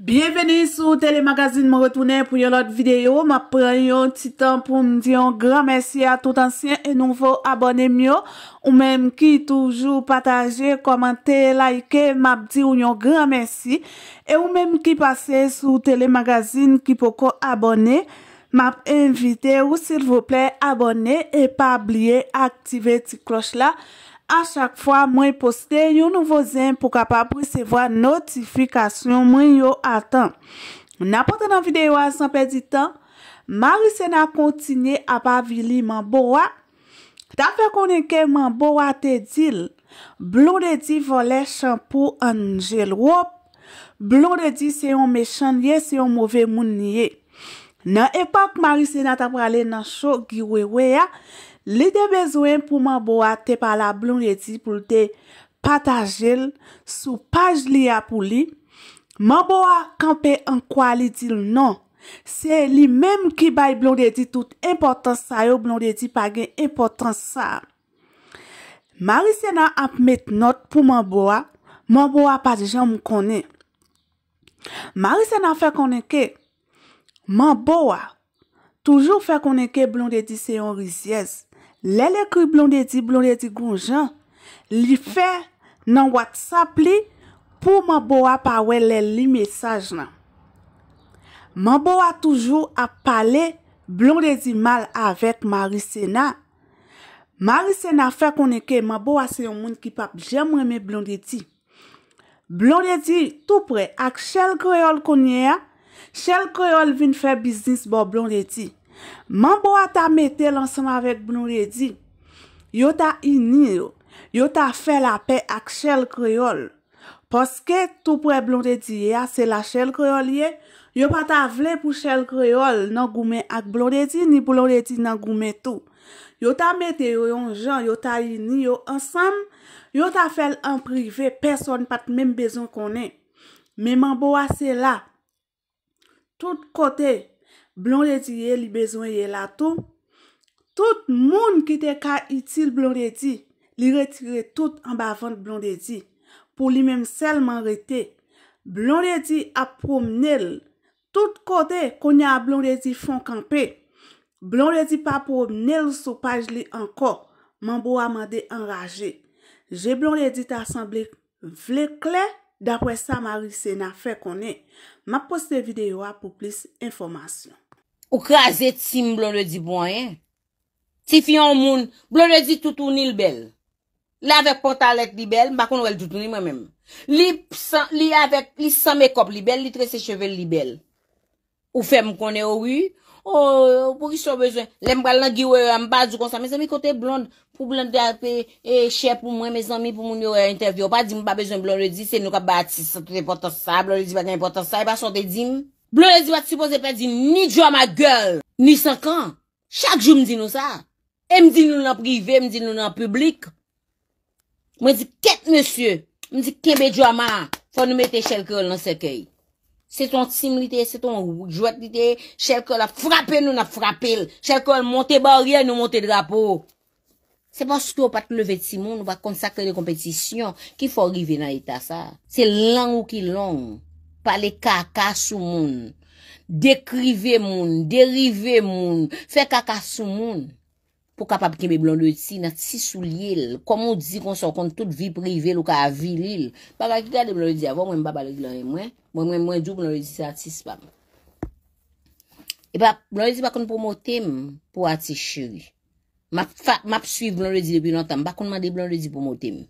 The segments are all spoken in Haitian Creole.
Bienveni sou telemagazine, mwen retounen pou yon lot videyo. Mwen pren yon titan pou m diyon gran mersi a tout ansyen e nouvo abonem yo. Ou menm ki toujou pataje, komente, laike, mwen diyon yon gran mersi. E ou menm ki pase sou telemagazine ki poko abone, mwen invite ou sirvo ple abone e pa ablie aktive ti klos la. A chak fwa mwen poste yon nouvo zem pou kapap presevo a notifikasyon mwen yon atan. N apote nan videyo a sanpe di tan, Marisena kontine apavili man boa. Takpe konenke man boa te dil. Blon de di vole shampou an jel wop. Blon de di se yon mechande ye, se yon move moun niye. Nan epak Marisena tap prale nan chok giwe weya, Li de bezwen pou man boa te pala blon de di pou li de patajil sou paj li apou li. Man boa kanpe an kwa li dil nan. Se li menm ki bay blon de di tout importan sa yo, blon de di pa gen importan sa. Marise nan ap met not pou man boa, man boa pati jan m konen. Marise nan fe konen ke, man boa toujou fe konen ke blon de di se yon rizyez. Lè lè kri Blondedi, Blondedi Gonjan, li fè nan WhatsApp li pou man boa pa wè lè li mesaj nan. Man boa toujou ap pale Blondedi mal avèk Marie Sena. Marie Sena fè konenke, man boa se yon moun ki pap jèm reme Blondedi. Blondedi tou pre ak chèl kreol konye a, chèl kreol vin fè biznis bo Blondedi. Man bo a ta metel ansem avèk blon redi, yo ta ini yo, yo ta fè la pe ak chèl kreol. Poske tou pwè blon redi ye, se la chèl kreol ye, yo pa ta vle pou chèl kreol nan goumen ak blon redi ni blon redi nan goumen tou. Yo ta metel yo yon jan, yo ta ini yo ansem, yo ta fèl an prive, peson pat mèm bezon konen. Men man bo a se la, tout kote. Blon redi ye li bezwen ye la tou. Tout moun ki te ka itil blon redi, li retire tout an ba vant blon redi. Po li menm sel man rete. Blon redi ap promenel. Tout kode konye a blon redi fon kampe. Blon redi pa promenel sou paj li anko. Man bo a mande anraje. Je blon redi ta sanble vle kle da kwe sa marise na fe konye. Ma poste videyo a pou plis informasyon. Ou kaze tim blonde di bonyen. Ti fiyon moun, blonde di toutouni l bel. La vek portalet li bel, bakoun wèl toutouni mè mèm. Li avek, li san mekop li bel, li trese chevel li bel. Ou fem konè ouwi, oh, ou pou ki sou bezwen. Lem bal nan giwè an bazou konsa, mè zè mi kote blonde. Pou blonde de apè, eh, chè pou mwen, mè zè mi pou moun yowè e, interview. Ou pa di mou ba bezwen blonde di, se nou ka bati sotre potos sa, blonde di bagan potos sa, ou e pa sote di mou. Blonè zi pat suppose pat di ni djwa ma gèl, ni sankan. Chak jou mdi nou sa. E mdi nou nan privè, mdi nou nan publik. Mwen di ket monsye, mdi keme djwa ma, fò nou mette chèlkol nan sekèy. Se ton simlite, se ton jwatlite, chèlkol a frapè nou nan frapèl, chèlkol monte barè nou monte drapo. Se paskou pat levet si moun, nou pat konsakè de kompetisyon, ki fò rive nan etas sa. Se lan ou ki lan ou. pale kakasou moun, dekrive moun, derive moun, fe kakasou moun, pou kapap keme blon lodi si nati sou li el, komon di kon son konti tout vi prive lou ka avi li el, baka ki kade blon lodi avon, mwen mbaba lodi lan mwen, mwen mwen mwen djou blon lodi sa ati spam. E bak, blon lodi bakoun pou motem pou ati shiri. Map fap, map suiv blon lodi depi notam, bakoun man de blon lodi pou motem.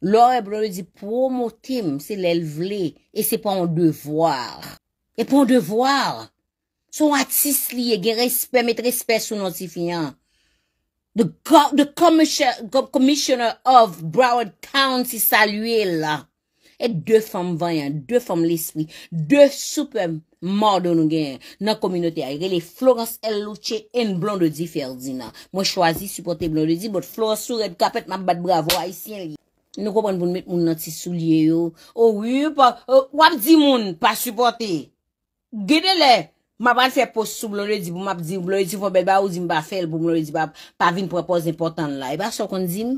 Lore, blon de di, pou moutim se lèl vle, e se pou an devouar. E pou an devouar, sou atis li e gen respèm et respèm sou notifiyan. The Commissioner of Broward Town si saluyen la. E dè fèm vanyan, dè fèm l'espri, dè soupèm mòr dè nou gen nan kominote a. E florens el louche en blon de di ferdi nan. Mwen chwazi supporte blon de di, bot florens sou red kapet man bat bravo a isyen li. Nou ko ban bon met moun nan ti sou liye yo. Oh, ou wou, euh, wap di moun pa supporte. Gede le, maban se pos sou blon le di pou mab di, blon le di pou bel ba ou zin pa fel pou blon le di pa pa vin prepos important la. E ba so kon zin?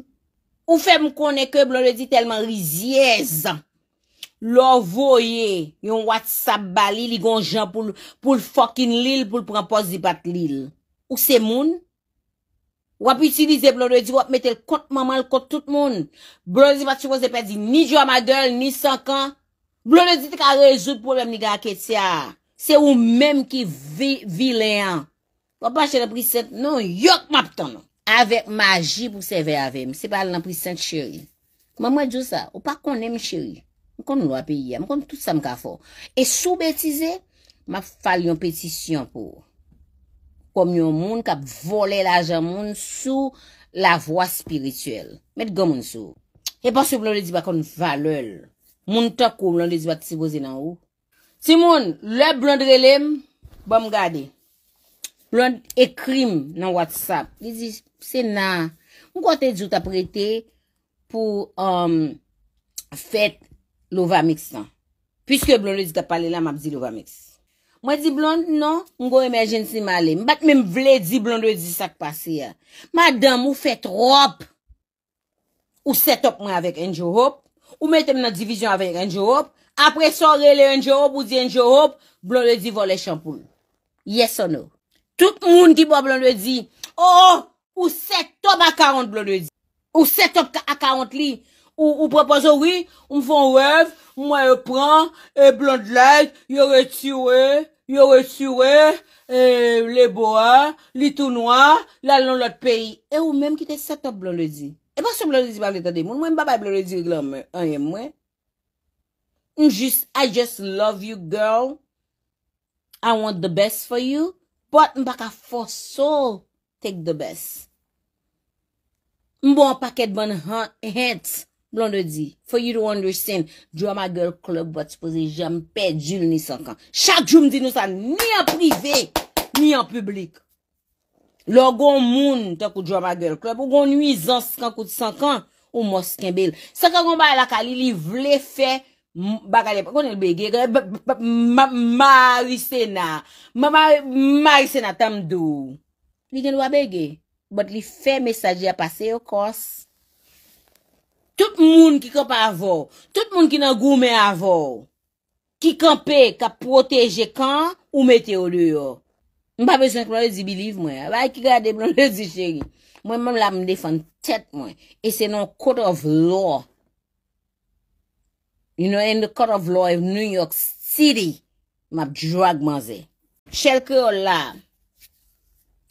Ou fe m konen ke blon le di telman rizyez? Lo voye yon whatsapp bali li gon jan pou l'fokin lil pou l'prepos di pat lil. Ou se moun? Wap itilize blonwe di wap metel kont mamal kont tout moun. Blonwe di wap chivose pe di ni djwa madel ni sankan. Blonwe di ti ka rezout problem ni ga aketia. Se ou menm ki vi leyan. Wap bache la prisent non, yok map ton non. Avek maji pou seve avem, se pale la prisent cheri. Kouman mwen djo sa, ou pa konen cheri. Mkon nou api ya, mkon tout sa mka fo. E sou betize, ma falyon petisyon pou ou. Kom yon moun kap vole la jan moun sou la vwa spirituel. Met gom moun sou. E bas yo blon lè di bakon valol. Moun takou blon lè di bak si boze nan ou. Simon, lè blon lè lem, bom gade. Blon ekrim nan WhatsApp. Di zi, se um, nan. Mwen kote djout aprete pou fèt louva mix nan. Piske blon lè di kap pale la map zi louva mix nan. Mwen di blonde, non, mwen go emergency mali. Mwen bat mwen vle di blonde, wè di sak pasi ya. Madame, ou fè trope. Ou setop mwen avèk enjou hop. Ou mwen tem nan divizyon avèk enjou hop. Apre sorre le enjou hop, ou di enjou hop. Blonde wè di volè shampoun. Yes or no? Tout moun di bo blonde wè oh, di, ou setop akarant blonde wè di. Ou setop akarant li. Ou prepozo, wè, m fòn wèv, m wè yò pran, e blon lèk, yò wè tsy wè, yò wè tsy wè, e lè bo a, lè tou nwa, lè lè lò lòt peyi. E ou mèm ki te sata blon lèzi. E pas yò blon lèzi pa lèta de moun, m wè m baba yò blon lèzi yò glan mè, an yè m wè. M jist, I just love you, girl. I want the best for you. Pot m baka fòsò, take the best. M bon pakèd ban hènt, Blonde di, fo you do understand, Drama Girl Club bat sepoze jam pe jil ni sankan. Chak joum di nou san, ni an prive, ni an publik. Lo gon moun te kou Drama Girl Club, ou gon nui zanskan kou di sankan, ou mosken bel. Saka goun ba alakali li vle fe, baka le pa kon el begge, ma wise na, ma wise na tam do. Li gen wabege, bat li fe mesaje a pase yo kos, Tout moun ki kope avou, tout moun ki nan goume avou, ki kope ka proteje kan ou meteo li yo. Mpa besen kloyezi biliv mwen, wè ki gade blon dezi chegi. Mwen mwen la mdefan tet mwen, e se nan court of law. You know, in the court of law of New York City, mwen apjou agmanze. Chèlke yo la,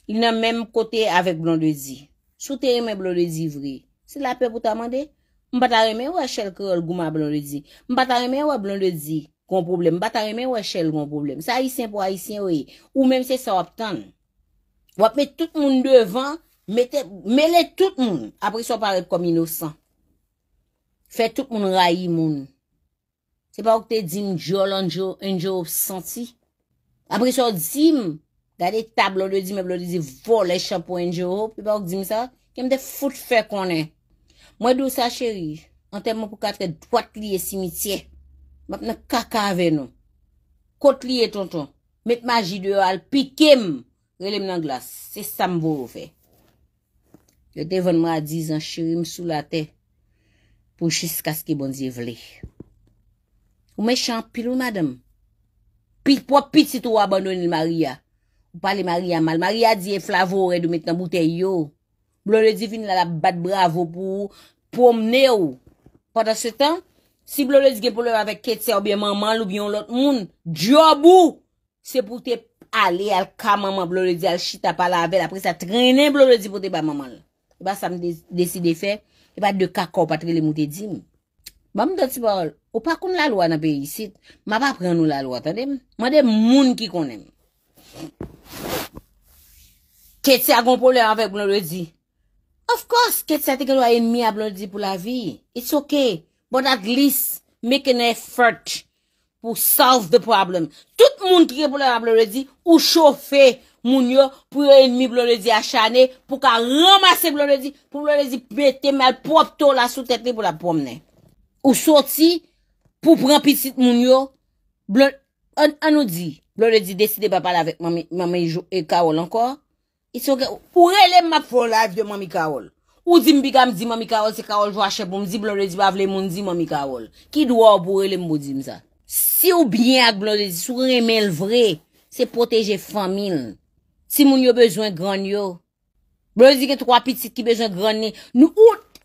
il nan mèm kote avèk blon dezi. Soute yon mèm blon dezi vri. Se la pe pou ta mande? Mbata remen wè chèl kèl gouman blon lè di. Mbata remen wè blon lè di. Gon problem. Mbata remen wè chèl gon problem. Sa aysen pou aysen wè. Ou mèm se sa wap tan. Wap mè tout moun devan. Mèle tout moun. Apre so paret kom inosan. Fè tout moun rayi moun. E pa wak te di mdjol anjou. Anjou wap santi. Apre so di m. M'm, da de tablou lè di m. Mbè blon lè di volè chanpou anjou wap. E pa wak di m sa. Kem de fout fè konè. Mwen do sa cheri, an tem mwen pou katke dwat liye simitye. Mwen ap nan kaka ve nou. Kot liye ton ton, met maji de al, pikem, relem nan glas. Se sam vowe. Yo te ven mwen a dizan cheri msou la te, pou chis kask e bon ze vle. Ou me chan pilou madem. Pil pou ap pit si tou abandoni l Maria. Ou pale Maria mal. Maria diye flavore do met nan butey yo. Blo le di fin la la bat bravo pou mne ou. Pot a se tan, si blo le di gen pou le avek ket se obye mamal ou obye yon lot moun, job ou, se pou te ale al ka mamal, blo le di al chita palavel, apre sa trenen, blo le di pou te ba mamal. E ba sa m de si de fe, e ba de kaka ou patre le mou te di. Ba m de ti parol, ou pa koun la lwa nan pe yisit, ma pa pren nou la lwa, tanem? Ma de moun ki konem. Ket se akon pou le avek, blo le di, Ofkos ket sate ke nou a enmi a blorezi pou la vi, it's ok, but at least make an effort pou solve the problem. Tout moun kre pou la blorezi ou chofe moun yo pou a enmi blorezi a chane pou ka ramase blorezi pou blorezi pete mal pou opto la sou tete pou la pwomene. Ou soti pou pran pitit moun yo, blorezi deside pa pale avek mame yi jou e kaol ankor. Ou relem mak fwo la ev de mami Karol? Ou zim bigam zi mami Karol se Karol vwa cheboum zi Blorezi bav le moun zi mami Karol? Ki dwa ou bo relem mbo zim za? Si ou bien ak Blorezi, sou remel vre, se proteje famil. Si moun yo bezwen granyo. Blorezi gen tro apitit ki bezwen granyo. Nou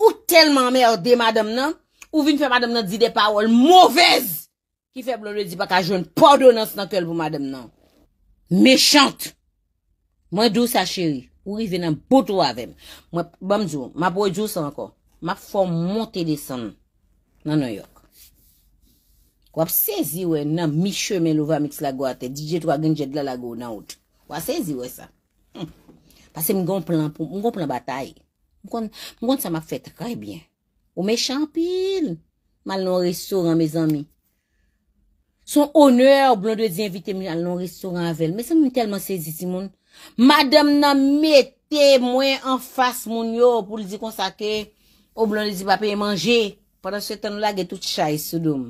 ou telman merde madam nan? Ou vin fe madam nan zide parol mouvez! Ki fe Blorezi baka joun pado nan snakwel pou madam nan. Mechante! Mwen dou sa cheri, ou rive nan boudou avem. Mwen bam djou, mwen boj djou sa anko. Mwen fòm monte desan nan New York. Wap sezi wè nan mi chè men louva miks la gwa te, di jet wagen jet la la gwa nan out. Wap sezi wè sa. Hmm. Pase mwen gon plan pou, mwen gon plan batay. Mwen kon sa mwen fèt rey bien. Ou me champil. Mal non restoran me zanmi. Son onèr ou blon de zinvite mwen al non restoran avèl. Mwen se mi telman sezi si moun. Madame nan mette mwen an fas moun yo pou li di konsake, ou blan li di papye manje, padan sou etan lage tout chay sou doum.